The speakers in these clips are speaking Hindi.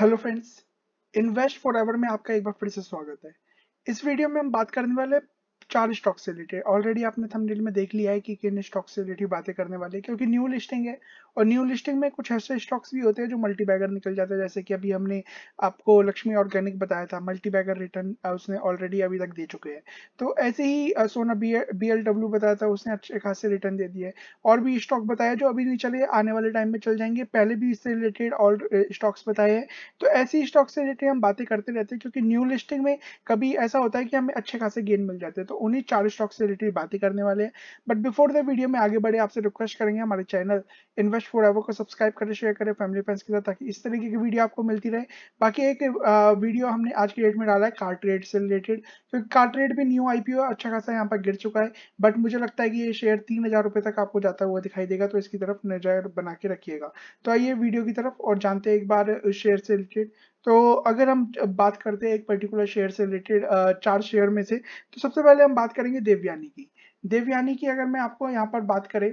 हेलो फ्रेंड्स इन्वेस्ट एवर में आपका एक बार फिर से स्वागत है इस वीडियो में हम बात करने वाले चार स्टॉक से रिलेटेड ऑलरेडी आपने थंबनेल में देख लिया है कि किन स्टॉक से रिलेटेड बातें करने वाले क्योंकि न्यू लिस्टिंग है और न्यू लिस्टिंग में कुछ ऐसे स्टॉक्स भी होते हैं जो मल्टी बैगर निकल जाते हैं जैसे कि अभी हमने आपको लक्ष्मी ऑर्गेनिक बताया था मल्टी बैगर रिटर्न उसने ऑलरेडी अभी तक दे चुके हैं तो ऐसे ही सोना बी एल डब्ल्यू बताया था उसने अच्छे खासे रिटर्न दे दिए और भी स्टॉक बताया जो अभी नहीं चले आने वाले टाइम में चल जाएंगे पहले भी इससे रिलेटेड और स्टॉक्स बताए हैं तो ऐसे ही स्टॉक से रिलेटेड हम बातें करते रहते हैं क्योंकि न्यू लिस्टिंग में कभी ऐसा होता है कि हमें अच्छे खासे गेन मिल जाते हैं तो उन्हीं चारों स्टॉक से रिलेटेड बातें करने वाले हैं बट बिफोर द वीडियो में आगे बढ़े आपसे रिक्वेस्ट करेंगे हमारे चैनल इन्वेस्ट फॉर एवर को सब्सक्राइब करें शेयर करें फैमिली फ्रेंड्स के साथ ताकि इस तरीके की वीडियो आपको मिलती रहे बाकी एक वीडियो हमने आज की डेट में डाला है कार्ट रेट से रिलेटेड क्योंकि तो कार्ट रेट भी न्यू आईपीओ अच्छा खासा यहाँ पर गिर चुका है बट मुझे लगता है कि ये शेयर तीन तक आपको जाता हुआ दिखाई देगा तो इसकी तरफ नजर बना के रखिएगा तो आइए वीडियो की तरफ और जानते हैं एक बार उस शेयर से रिलेटेड तो अगर हम बात करते हैं एक पर्टिकुलर शेयर से रिलेटेड चार शेयर में से तो सबसे पहले हम बात करेंगे देवयानी की देवयानी की अगर मैं आपको यहाँ पर बात करें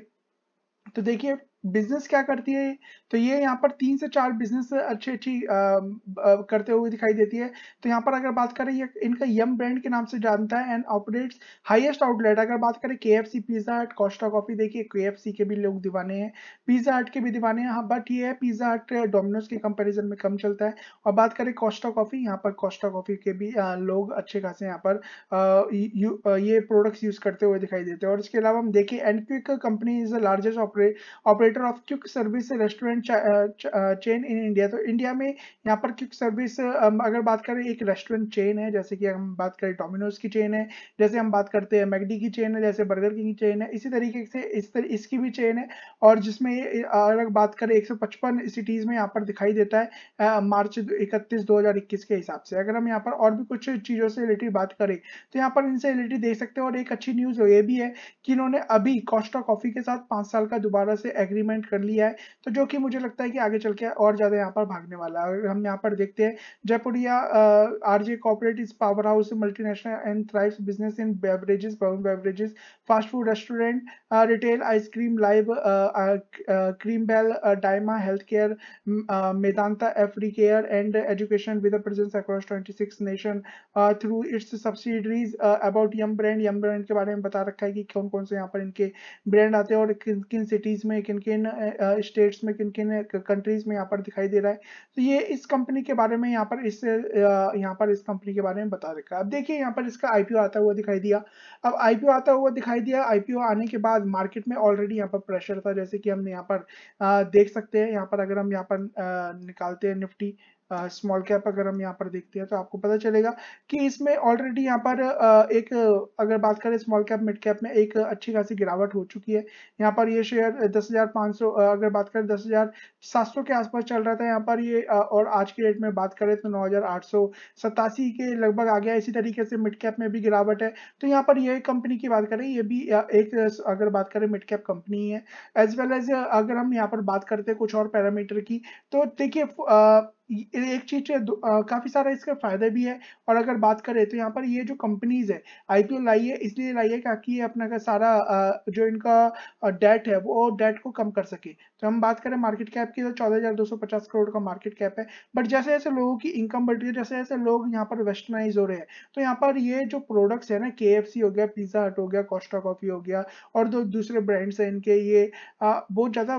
तो देखिए बिजनेस क्या करती है तो ये यहाँ पर तीन से चार बिजनेस अच्छी अच्छी करते हुए दिखाई देती है तो यहाँ पर अगर बात करें ये इनका यम ब्रांड के नाम से जानता है एंड ऑपरेट्स हाईएस्ट आउटलेट अगर बात करें K F C Pizza Hut Costa Coffee देखिए के एफ सी के भी लोग दीवाने हैं पिज्जा हट के भी दीवाने हैं हाँ बट ये है पिज्जा हट डोमिनोज के कंपेरिजन में कम चलता है और बात करें कॉस्टा कॉफी यहाँ पर कॉस्टा कॉफी के भी लोग अच्छे खासे यहाँ पर ये प्रोडक्ट्स यूज करते हुए दिखाई देते हैं और इसके अलावा हम देखिए and company is the largest operate provider of quick service restaurant chain in India तो इंडिया में यहाँ पर क्विक सर्विस um, अगर बात करें एक रेस्टोरेंट चेन है जैसे कि हम बात करें डोमिनोज की चेन है जैसे हम बात करते हैं मैगडी की चेन है जैसे बर्गर की चेन है इसी तरीके से इस तर, इसकी भी चेन है और जिसमें अगर बात करें एक सिटीज़ में यहाँ पर दिखाई देता है मार्च इकतीस दो के हिसाब से अगर हम यहाँ पर और भी कुछ चीज़ों से रिलेटेड बात करें तो यहाँ पर इनसे रिलेटेड देख सकते हैं और एक अच्छी न्यूज़ ये भी है कि इन्होंने अभी कॉस्टा कॉफ़ी के साथ पाँच साल का दोबारा से एग्री इम्प्लीमेंट कर लिया है तो जो कि मुझे लगता है कि आगे चल के और ज़्यादा यहाँ पर भागने वाला है हम यहाँ पर देखते हैं Jaipuria R J corporate is powerhouse multinational and thrive business in beverages beverages fast food restaurant retail ice cream live Cream Bell डायमा हेल्थ केयर मेदांता एफ्री care and education with presence across twenty six nation through its subsidiaries about Yum brand Yum brand के बारे में बता रखा है कि कौन कौन से यहाँ पर इनके ब्रांड आते हैं और किन किन सिटीज में किन किन किन स्टेट्स में किन किन कंट्रीज में यहाँ पर दिखाई दे रहा है तो ये इस कंपनी के बारे में यहाँ पर इस यहाँ पर इस कंपनी के बारे में बता रखा है अब देखिए यहाँ पर इसका आईपीओ आता हुआ दिखाई दिया अब आईपीओ आता हुआ दिखाई दिया आईपीओ आने के बाद मार्केट में ऑलरेडी यहाँ पर प्रेशर था जैसे कि हमने यहाँ पर देख सकते हैं यहाँ पर अगर हम यहाँ पर निकालते हैं निफ्टी स्मॉल uh, कैप अगर हम यहाँ पर देखते हैं तो आपको पता चलेगा कि इसमें ऑलरेडी यहाँ पर uh, एक अगर बात करें स्मॉल कैप मिड कैप में एक अच्छी खासी गिरावट हो चुकी है यहाँ पर ये शेयर दस हजार पाँच सौ अगर बात करें दस हजार सात सौ के आसपास चल रहा था यहाँ पर ये और आज की डेट में बात करें तो नौ हजार आठ सौ सतासी के लगभग आ गया इसी तरीके से मिड कैप में भी गिरावट है तो यहाँ पर ये कंपनी की बात करें ये भी एक अगर बात करें मिड कैप कंपनी है एज वेल एज अगर हम यहाँ पर बात करते हैं कुछ और पैरामीटर की तो देखिए एक चीज काफ़ी सारा इसका फायदा भी है और अगर बात करें तो यहाँ पर ये जो कंपनीज है आईपीओ लाई है इसलिए लाई है ताकि ये अपना का सारा जो इनका डेट है वो डेट को कम कर सके तो हम बात करें मार्केट कैप की तो चौदह हजार दो सौ पचास करोड़ का मार्केट कैप है बट जैसे जैसे लोगों की इनकम बढ़ रही है जैसे जैसे लोग यहाँ पर वेस्टर्नाइज हो रहे हैं तो यहाँ पर ये जो प्रोडक्ट्स है ना के हो गया पिज्जा हट हो गया कॉस्टा कॉफी हो गया और जो दूसरे ब्रांड्स हैं इनके ये बहुत ज़्यादा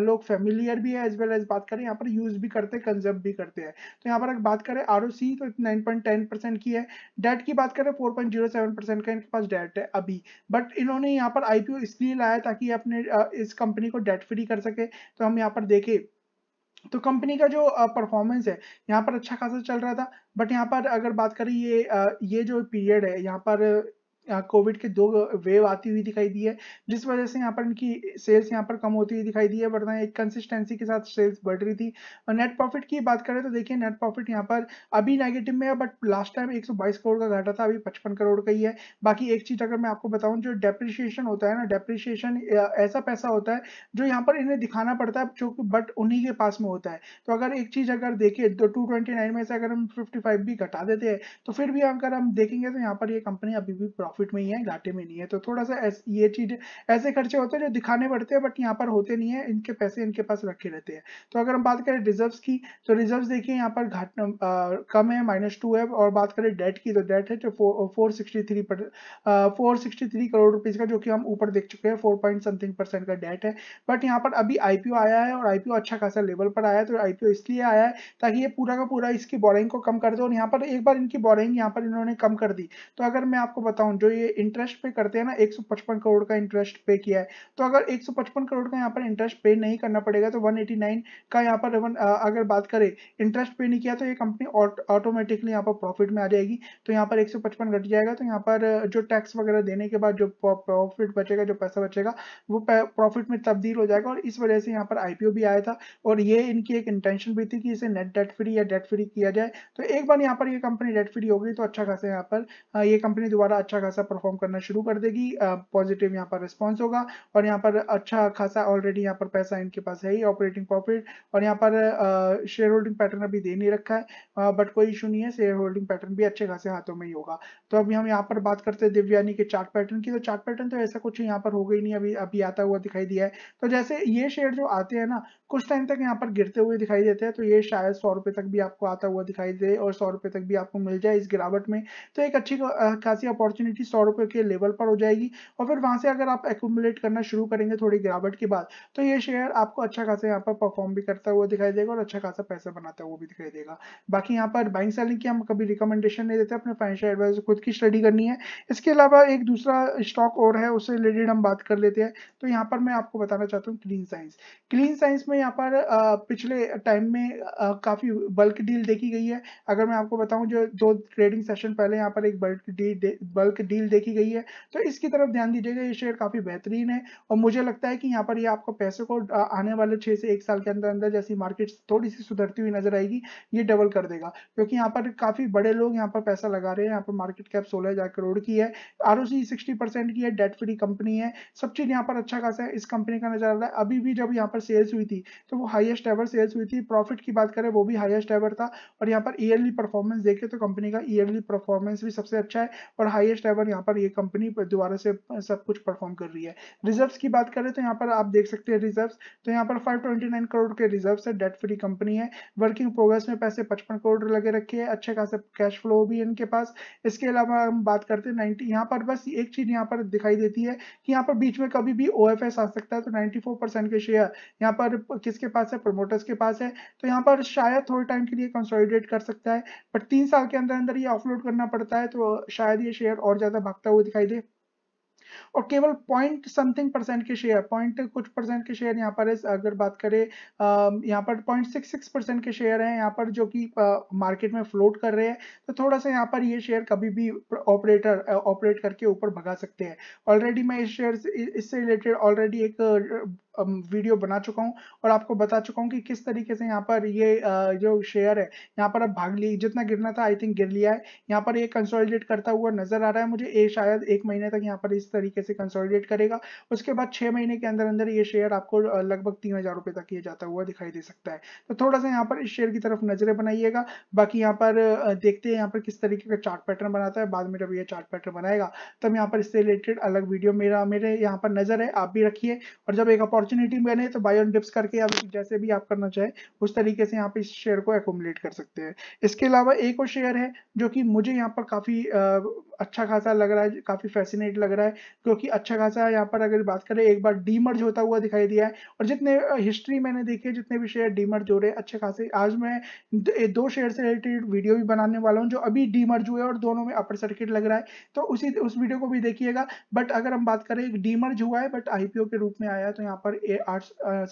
लोग फेमिलियर भी है एज वेल एज बात करें यहाँ पर यूज भी करते हैं कंजर्व भी करते हैं तो यहाँ पर अगर बात करें आर ओ सी तो नाइन पॉइंट टेन परसेंट की है डेट की बात करें four point zero seven percent का इनके पास डेट है अभी बट इन्होंने यहाँ पर आई पी ओ इसलिए लाया ताकि अपने इस कंपनी को डेट फ्री कर सके तो हम यहाँ पर देखें तो कंपनी का जो परफॉर्मेंस है यहाँ पर अच्छा खासा चल रहा था बट यहाँ पर अगर बात करें ये ये जो पीरियड है यहाँ पर यहाँ कोविड के दो वेव आती हुई दिखाई दी है जिस वजह से यहाँ पर इनकी सेल्स यहाँ पर कम होती हुई दिखाई दी है वरना एक कंसिस्टेंसी के साथ सेल्स बढ़ रही थी और नेट प्रॉफिट की बात करें तो देखिए नेट प्रॉफिट यहाँ पर अभी नेगेटिव में है बट लास्ट टाइम 122 करोड़ का घाटा था अभी 55 करोड़ का ही है बाकी एक चीज अगर मैं आपको बताऊँ जो डेप्रिशिएशन होता है ना डेप्रिशिएशन ऐसा पैसा होता है जो यहाँ पर इन्हें दिखाना पड़ता है जो बट उन्हीं के पास में होता है तो अगर एक चीज अगर देखिए तो टू में से अगर हम फिफ्टी भी घटा देते हैं तो फिर भी अगर हम देखेंगे तो यहाँ पर ये कंपनी अभी भी प्रॉफिट प्रॉफिट में ही है घाटे में नहीं है तो थोड़ा सा ये चीज ऐसे खर्चे होते हैं जो दिखाने पड़ते हैं बट यहाँ पर होते नहीं है इनके पैसे इनके पास रखे रहते हैं तो अगर हम बात करें रिजर्व की तो रिजर्व देखिए यहाँ पर घाट कम है माइनस है और बात करें डेट की तो डेट है जो फोर सिक्सटी करोड़ रुपीज का जो कि हम ऊपर देख चुके हैं फोर पॉइंट समथिंग परसेंट का डेट है बट यहाँ पर अभी आईपीओ आया है और आईपीओ अच्छा खासा लेवल पर आया है तो आईपीओ इसलिए आया है ताकि ये पूरा का पूरा इसकी बोरिंग को कम कर दे और यहाँ पर एक बार इनकी बोरिंग यहाँ पर इन्होंने कम कर दी तो अगर मैं आपको बताऊँ जो ये इंटरेस्ट पे करते हैं ना एक करोड़ का इंटरेस्ट पे किया है तो अगर एक करोड़ का यहाँ पर इंटरेस्ट पे नहीं करना पड़ेगा तो वन का यहाँ पर अगर बात करें इंटरेस्ट पे नहीं किया तो ये कंपनी ऑटोमेटिकली यहाँ पर प्रॉफिट में आ जाएगी तो यहाँ पर एक घट जाएगा तो यहाँ पर जो टैक्स वगैरह देने के बाद जो प्रॉफिट बचेगा जो पैसा बचेगा वो प्रॉफिट में तब्दील हो जाएगा और इस वजह से यहाँ पर आईपीओ भी आया था और ये इनकी एक इंटेंशन भी थी कि इसे नेट डेट फ्री या डेट फ्री किया जाए तो एक बार यहाँ पर ये कंपनी डेट फ्री हो गई तो अच्छा खासा यहाँ पर ये कंपनी दोबारा अच्छा खासा खासा परफॉर्म करना शुरू कर देगी पॉजिटिव यहाँ पर रिस्पॉन्स होगा और यहाँ पर अच्छा खासा ऑलरेडी यहाँ पर पैसा इनके पास है ही ऑपरेटिंग प्रॉफिट और यहाँ पर शेयर होल्डिंग पैटर्न अभी दे नहीं रखा है बट कोई इशू नहीं है शेयर होल्डिंग पैटर्न भी अच्छे खासे हाथों में ही होगा तो अभी हम यहाँ पर बात करते हैं दिव्यानी के चार्ट पैटर्न की तो चार्ट पैटर्न तो ऐसा कुछ यहाँ पर हो गई नहीं अभी अभी आता हुआ दिखाई दिया है तो जैसे ये शेयर जो आते हैं ना कुछ टाइम तक यहाँ पर गिरते हुए दिखाई देते हैं तो ये शायद सौ रुपए तक भी आपको आता हुआ दिखाई दे और सौ रुपए तक भी आपको मिल जाए इस गिरावट में तो एक अच्छी खासी अपॉर्चुनिटी तीस सौ रुपए के लेवल पर हो जाएगी और फिर वहां से अगर आप एकट करना शुरू करेंगे थोड़ी गिरावट के बाद तो ये शेयर आपको अच्छा खासा यहाँ पर परफॉर्म भी करता हुआ दिखाई देगा और अच्छा खासा पैसा बनाता हुआ भी दिखाई देगा बाकी यहाँ पर बाइंग सेलिंग की हम कभी रिकमेंडेशन नहीं देते अपने फाइनेंशियल एडवाइजर खुद की स्टडी करनी है इसके अलावा एक दूसरा स्टॉक और है उससे रिलेटेड हम बात कर लेते हैं तो यहाँ पर मैं आपको बताना चाहता हूँ क्लीन साइंस क्लीन साइंस में यहाँ पर पिछले टाइम में काफ़ी बल्क डील देखी गई है अगर मैं आपको बताऊं जो दो ट्रेडिंग सेशन पहले यहाँ पर एक बल्क डील बल्क डील देखी गई है तो इसकी तरफ ध्यान दीजिएगा ये शेयर काफ़ी बेहतरीन है और मुझे लगता है कि यहाँ पर ये आपको पैसे को आने वाले छह से एक साल के अंदर अंदर जैसी मार्केट थोड़ी सी सुधरती हुई नजर आएगी ये डबल कर देगा क्योंकि यहाँ पर काफ़ी बड़े लोग यहाँ पर पैसा लगा रहे हैं यहाँ पर मार्केट कैप सोलह हजार करोड़ की है आर ओ सिक्सटी परसेंट की है डेट फ्री कंपनी है सब चीज़ यहाँ पर अच्छा खासा है इस कंपनी का नजर आ रहा है अभी भी जब यहाँ पर सेल्स हुई थी तो वो हाइएस्ट एवर सेल्स हुई थी प्रॉफिट की बात करें वो भी हाइएस्ट एवर था और यहाँ पर ईयरली परफॉर्मेंस देखे तो कंपनी का ईयरली परफॉर्मेंस भी सबसे अच्छा है और हाइएस्ट एवर एवर यहाँ पर ये कंपनी दोबारा से सब कुछ परफॉर्म कर रही है रिजर्व्स की बात करें तो यहाँ पर आप देख सकते हैं रिजर्व्स तो यहाँ पर 529 करोड़ के रिजर्व्स है डेट फ्री कंपनी है वर्किंग प्रोग्रेस में पैसे 55 करोड़ लगे रखे हैं अच्छे खासे कैश फ्लो भी इनके पास इसके अलावा हम बात करते हैं नाइनटी यहाँ पर बस एक चीज यहाँ पर दिखाई देती है कि यहाँ पर बीच में कभी भी ओ आ सकता है तो नाइन्टी के शेयर यहाँ पर किसके पास है प्रोमोटर्स के पास है तो यहाँ पर शायद थोड़े टाइम के लिए कंसोलिडेट कर सकता है बट तीन साल के अंदर अंदर ये ऑफलोड करना पड़ता है तो शायद ये शेयर और ज्यादा भागता हुआ दिखाई दे और केवल पॉइंट समथिंग परसेंट के शेयर पॉइंट कुछ परसेंट के शेयर यहाँ पर अगर बात करें यहाँ पर पॉइंट सिक्स सिक्स परसेंट के शेयर हैं यहाँ पर जो कि मार्केट में फ्लोट कर रहे हैं तो थोड़ा सा यहाँ पर ये शेयर कभी भी ऑपरेटर ऑपरेट करके ऊपर भगा सकते हैं ऑलरेडी मैं इस शेयर इससे रिलेटेड ऑलरेडी एक वीडियो बना चुका हूँ और आपको बता चुका हूँ कि किस तरीके से यहाँ पर ये जो शेयर है यहाँ पर अब भाग ली जितना गिरना था आई थिंक गिर लिया है यहाँ पर ये कंसोलिडेट करता हुआ नजर आ रहा है मुझे ये शायद एक महीने तक यहाँ पर इस तरीके से कंसोलिडेट करेगा उसके बाद छह महीने के अंदर अंदर ये शेयर आपको लगभग तीन हजार तक ये जाता हुआ दिखाई दे सकता है तो थोड़ा सा यहाँ पर इस शेयर की तरफ नजरें बनाइएगा बाकी यहाँ पर देखते हैं यहाँ पर किस तरीके का चार्ट पैटर्न बनाता है बाद में जब यह चार्ट पैटर्न बनाएगा तब यहाँ पर इससे रिलेटेड अलग वीडियो मेरा मेरे यहाँ पर नजर है आप भी रखिए और जब एक अपॉर्चुनिटी अपॉर्चुनिटी बने तो बाय ऑन डिप्स करके आप जैसे भी आप करना चाहें उस तरीके से यहाँ पे इस शेयर को एकोमोडेट कर सकते हैं इसके अलावा एक और शेयर है जो कि मुझे यहाँ पर काफ़ी अच्छा खासा लग रहा है काफ़ी फैसिनेट लग रहा है क्योंकि अच्छा खासा यहाँ पर अगर बात करें एक बार डीमर्ज होता हुआ दिखाई दिया है और जितने हिस्ट्री मैंने देखी है जितने भी शेयर डीमर्ज हो रहे हैं अच्छे खासे आज मैं दो शेयर से रिलेटेड वीडियो भी बनाने वाला हूँ जो अभी डीमर्ज हुए और दोनों में अपर सर्किट लग रहा है तो उसी उस वीडियो को भी देखिएगा बट अगर हम बात करें डीमर्ज हुआ है बट आईपीओ के रूप में आया है तो यहाँ पर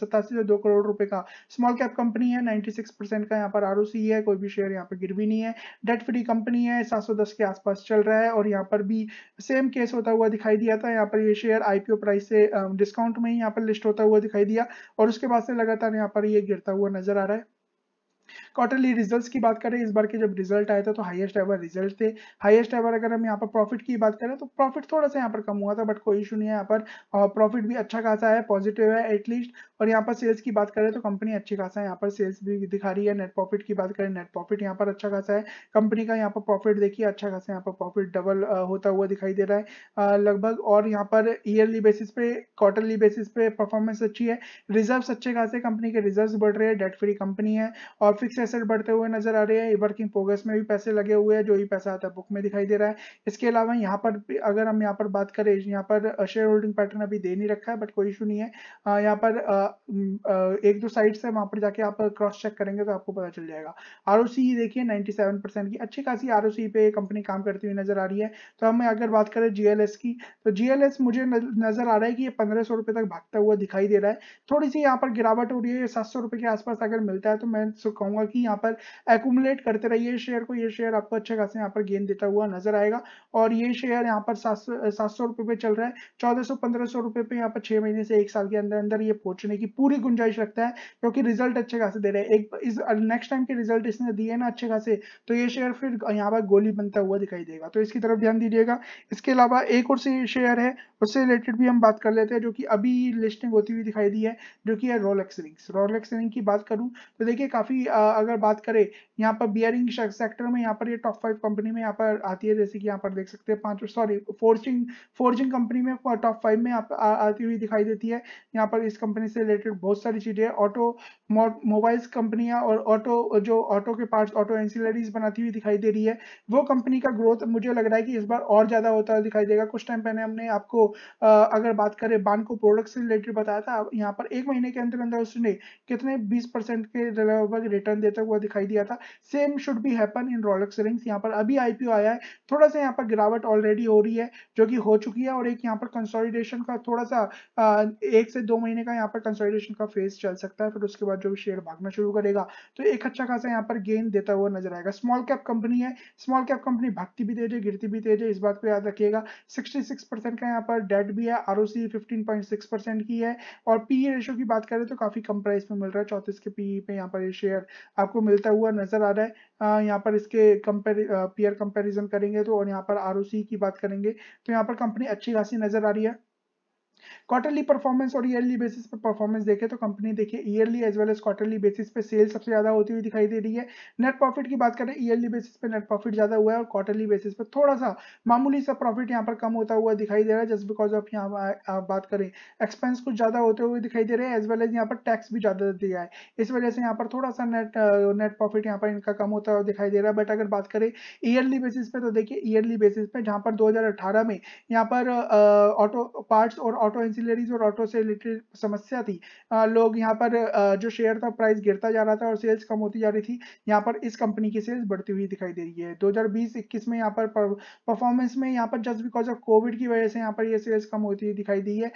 सतासी से दो करोड़ रुपए का स्मॉल कैप कंपनी है 96 परसेंट का यहाँ पर आर है कोई भी शेयर यहाँ पर गिर भी नहीं है डेट फ्री कंपनी है 710 के आसपास चल रहा है और यहाँ पर भी सेम केस होता हुआ दिखाई दिया था यहाँ पर ये शेयर आईपीओ प्राइस से डिस्काउंट में ही यहाँ पर लिस्ट होता हुआ दिखाई दिया और उसके बाद से लगातार यहाँ पर ये गिरता हुआ नजर आ रहा है क्वार्टरली रिजल्ट्स की बात करें इस बार के जब रिजल्ट आए थे तो हाईएस्ट एवर रिजल्ट थे हाईएस्ट एवर अगर हम यहाँ पर प्रॉफिट की बात करें तो प्रॉफिट थोड़ा सा यहाँ पर कम हुआ था बट कोई इशू नहीं है यहाँ पर प्रॉफिट भी अच्छा खासा है पॉजिटिव है एटलीस्ट और यहाँ पर सेल्स की बात करें तो कंपनी अच्छी खासा है यहाँ पर सेल्स भी दिखा रही है नेट प्रॉफिट की बात करें नेट प्रॉफिट यहाँ पर अच्छा खासा है कंपनी का यहाँ पर प्रॉफिट देखिए अच्छा खासा यहाँ पर प्रॉफिट डबल होता हुआ दिखाई दे रहा है लगभग और यहाँ पर ईयरली बेसिस पे क्वार्टरली बेसिस पे परफॉर्मेंस अच्छी है रिजर्व अच्छे खासे कंपनी के रिजर्व बढ़ रहे हैं डेट फ्री कंपनी है और फिक्स एसेट बढ़ते हुए नजर आ रहे हैं वर्किंग प्रोग्रेस में भी पैसे लगे हुए हैं जो भी पैसा आता है बुक में दिखाई दे रहा है इसके अलावा यहाँ पर अगर हम यहाँ पर बात करें यहाँ पर शेयर होल्डिंग पैटर्न अभी दे नहीं रखा है बट कोई इशू नहीं है यहाँ पर एक दो साइट्स है वहां पर जाके आप क्रॉस चेक करेंगे तो आपको पता चल जाएगा आर देखिए 97 परसेंट की अच्छी खासी आर पे कंपनी काम करती हुई नजर आ रही है तो हमें अगर बात करें जीएलएस की तो जीएलएस मुझे नजर आ रहा है कि ये पंद्रह रुपए तक भागता हुआ दिखाई दे रहा है थोड़ी सी यहाँ पर गिरावट हो रही है सात सौ रुपये के आसपास अगर मिलता है तो मैं कहूंगा कि यहाँ पर एकुमुलेट करते रहिए शेयर को ये शेयर आपको अच्छे खासे यहाँ पर गेन देता हुआ नजर आएगा और ये शेयर यहाँ पर सात सौ रुपए पे चल रहा है चौदह सौ पंद्रह सौ रुपए पे यहाँ पर छह महीने से एक साल के अंदर अंदर ये पहुंचने करने की पूरी गुंजाइश रखता है क्योंकि रिजल्ट अच्छे खासे दे रहे हैं एक इस नेक्स्ट टाइम के रिजल्ट इसने दिए ना अच्छे खासे तो ये शेयर फिर यहाँ पर गोली बनता हुआ दिखाई देगा तो इसकी तरफ ध्यान दीजिएगा इसके अलावा एक और से शेयर है उससे रिलेटेड भी हम बात कर लेते हैं जो कि अभी लिस्टिंग होती हुई दिखाई दी है जो कि है रोलेक्स रिंग्स रोलेक्स रिंग की बात करूँ तो देखिए काफ़ी अगर बात करें यहाँ पर बियरिंग सेक्टर में यहाँ पर ये टॉप फाइव कंपनी में यहाँ पर आती है जैसे कि यहाँ पर देख सकते हैं पाँच सॉरी फोर्जिंग फोर्जिंग कंपनी में टॉप फाइव में आती हुई दिखाई देती है यहाँ पर इस कंपनी से रिलेटेड बहुत सारी चीज़ें ऑटो मोबाइल्स कंपनियां और ऑटो जो ऑटो के पार्ट्स ऑटो एंसिलरीज बनाती हुई दिखाई दे रही है वो कंपनी का ग्रोथ मुझे लग रहा है कि इस बार और ज़्यादा होता हुआ दिखाई देगा कुछ टाइम पहले हमने आपको अगर बात करें बान को प्रोडक्ट से रिलेटेड बताया था यहाँ पर एक महीने के अंदर अंदर उसने कितने बीस के लगभग रिटर्न देता हुआ दिखाई दिया था same should be happen in Rolex Rings यहाँ पर अभी आईपीओ आया है थोड़ा सा यहाँ पर गिरावट ऑलरेडी हो रही है जो कि हो चुकी है और एक यहाँ पर कंसोलिडेशन का थोड़ा सा एक से दो महीने का यहाँ पर कंसोलिडेशन का फेज चल सकता है फिर उसके बाद जो शेयर भागना शुरू करेगा तो एक अच्छा खासा यहाँ पर गेन देता हुआ नजर आएगा स्मॉल कैप कंपनी है स्मॉल कैप कंपनी भागती भी तेज है गिरती भी तेज है इस बात को याद रखिएगा सिक्सटी का यहाँ पर डेट भी है आर ओ की है और पी रेशो e की बात करें तो काफी कम प्राइस में मिल रहा है चौतीस के पी e पे यहाँ पर ये शेयर आपको मिलता हुआ नजर आ रहा है यहाँ पर इसके कंपेर पीयर कंपेरिजन करेंगे तो और यहाँ पर आर की बात करेंगे तो यहाँ पर कंपनी अच्छी खासी नजर आ रही है क्वार्टरली परफॉर्मेंस और ईयरली बेसिस पर परफॉर्मेंस देखें तो कंपनी देखिए yearly as well as quarterly basis पे सेल सबसे ज़्यादा होती हुई दिखाई दे रही है नेट प्रॉफिट की बात करें ईयरली बेसिस पे नेट प्रॉफिट ज़्यादा हुआ है और क्वार्टरली बेसिस पे थोड़ा सा मामूली सा प्रॉफिट यहाँ पर कम होता हुआ दिखाई दे रहा है जस्ट बिकॉज ऑफ यहाँ आप बात करें एक्सपेंस कुछ ज़्यादा होते हुए दिखाई दे रहे हैं एज वेल एज यहाँ पर टैक्स भी ज़्यादा दिया है इस वजह से यहाँ पर थोड़ा सा नेट नेट प्रॉफिट यहाँ पर इनका कम होता हुआ दिखाई दे रहा है बट अगर बात करें ईयरली बेसिस पे तो देखिए ईयरली बेसिस पे जहाँ पर दो में यहाँ पर ऑटो पार्ट्स और ऑटो ऑटो एंसिलरीज और ऑटो से रिलेटेड समस्या थी आ, लोग यहाँ पर आ, जो शेयर था प्राइस गिरता जा रहा था और सेल्स कम होती जा रही थी यहाँ पर इस कंपनी की सेल्स बढ़ती हुई दिखाई दे रही है 2020-21 में यहाँ पर परफॉर्मेंस में यहाँ पर जस्ट बिकॉज ऑफ कोविड की वजह से यहाँ पर ये सेल्स कम होती हुई दिखाई दी है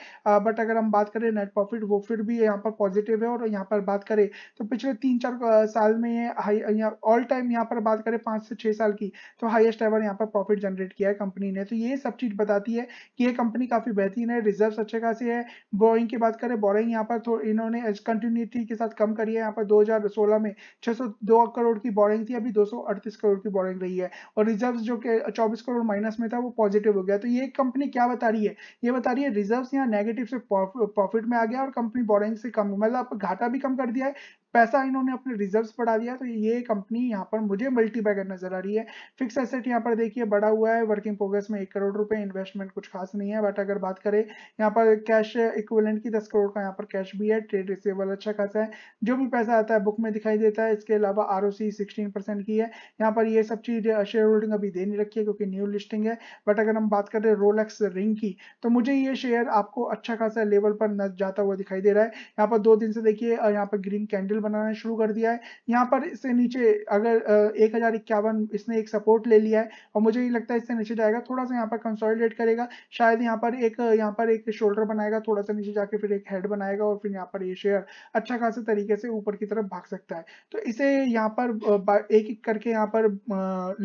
बट अगर हम बात करें नेट प्रॉफिट वो फिर भी यहाँ पर पॉजिटिव है और यहाँ पर बात करें तो पिछले तीन चार साल में हाई ऑल टाइम यहाँ पर बात करें पाँच से छः साल की तो हाइएस्ट एवर यहाँ पर प्रॉफिट जनरेट किया है कंपनी ने तो ये सब चीज़ बताती है कि ये कंपनी काफ़ी बेहतरीन है रिजर्व अच्छे खासी है बोइंग की बात करें बोरिंग यहाँ पर इन्होंने कंटिन्यूटी के साथ कम करी है यहाँ पर 2016 में 602 करोड़ की बोरिंग थी अभी 238 करोड़ की बोरिंग रही है और रिजर्व जो कि चौबीस करोड़ माइनस में था वो पॉजिटिव हो गया तो ये कंपनी क्या बता रही है ये बता रही है रिजर्व यहाँ नेगेटिव से प्रॉफिट में आ गया और कंपनी बोरिंग से कम मतलब घाटा भी कम कर दिया है पैसा इन्होंने अपने रिजर्व्स बढ़ा दिया तो ये कंपनी यहाँ पर मुझे मल्टीपैगर नजर आ रही है फिक्स एसेट यहाँ पर देखिए बढ़ा हुआ है वर्किंग प्रोग्रेस में एक करोड़ रुपए इन्वेस्टमेंट कुछ खास नहीं है बट अगर बात करें यहाँ पर कैश इक्विवेलेंट की दस करोड़ का यहाँ पर कैश भी है ट्रेड रिसेबल अच्छा खासा है जो भी पैसा आता है बुक में दिखाई देता है इसके अलावा आर ओ की है यहाँ पर ये सब चीज शेयर होल्डिंग अभी दे नहीं रखी है क्योंकि न्यू लिस्टिंग है बट अगर हम बात कर रहे हैं रोलेक्स रिंग की तो मुझे ये शेयर आपको अच्छा खासा लेवल पर जाता हुआ दिखाई दे रहा है यहाँ पर दो दिन से देखिए यहाँ पर ग्रीन कैंडल कैंडल बनाना शुरू कर दिया है यहाँ पर इससे नीचे अगर एक हजार इक्यावन इसने एक सपोर्ट ले लिया है और मुझे ये लगता है इससे नीचे जाएगा थोड़ा सा यहाँ पर कंसोलिडेट करेगा शायद यहाँ पर एक यहाँ पर एक शोल्डर बनाएगा थोड़ा सा नीचे जाके फिर एक हेड बनाएगा और फिर यहाँ पर ये शेयर अच्छा खासा तरीके से ऊपर की तरफ भाग सकता है तो इसे यहाँ पर एक एक करके यहाँ पर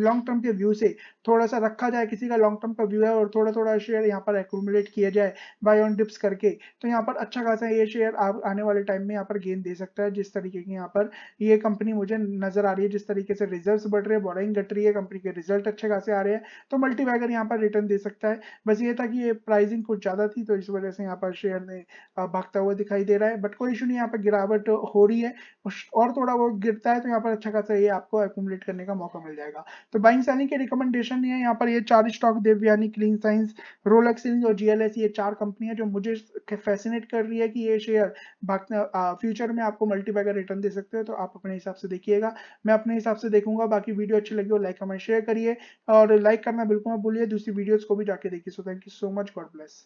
लॉन्ग टर्म के व्यू से थोड़ा सा रखा जाए किसी का लॉन्ग टर्म का व्यू है और थोड़ा थोड़ा शेयर यहाँ पर एकोमोडेट किया जाए बाय ऑन डिप्स करके तो यहाँ पर अच्छा खासा ये शेयर आप आने वाले टाइम में यहाँ पर गेन दे सकता है जिस तरह तरीके की यहाँ पर ये कंपनी मुझे नजर आ रही है जिस तरीके से रिजर्व बढ़ रहे हैं बोरिंग घट रही है कंपनी के रिजल्ट अच्छे खासे आ रहे हैं तो मल्टी बैगर यहाँ पर रिटर्न दे सकता है बस ये था कि ये प्राइसिंग कुछ ज्यादा थी तो इस वजह से यहाँ पर शेयर ने भागता हुआ दिखाई दे रहा है बट कोई इशू नहीं यहाँ पर गिरावट हो रही है और थोड़ा वो गिरता है तो यहाँ पर अच्छा खासा ये आपको एकुमलेट करने का मौका मिल जाएगा तो बाइंग सेलिंग के रिकमेंडेशन है यहाँ पर ये चार stock Devyani Clean Science Rolex और जीएलएस ये चार कंपनियां जो मुझे फैसिनेट कर रही है कि ये शेयर फ्यूचर में आपको मल्टीबैगर रिटर्न दे सकते हो तो आप अपने हिसाब से देखिएगा मैं अपने हिसाब से देखूंगा बाकी वीडियो अच्छी लगी हो लाइक कमेंट शेयर करिए और लाइक करना बिल्कुल मत भूलिए दूसरी वीडियोस को भी जाके देखिए so thank you so much God bless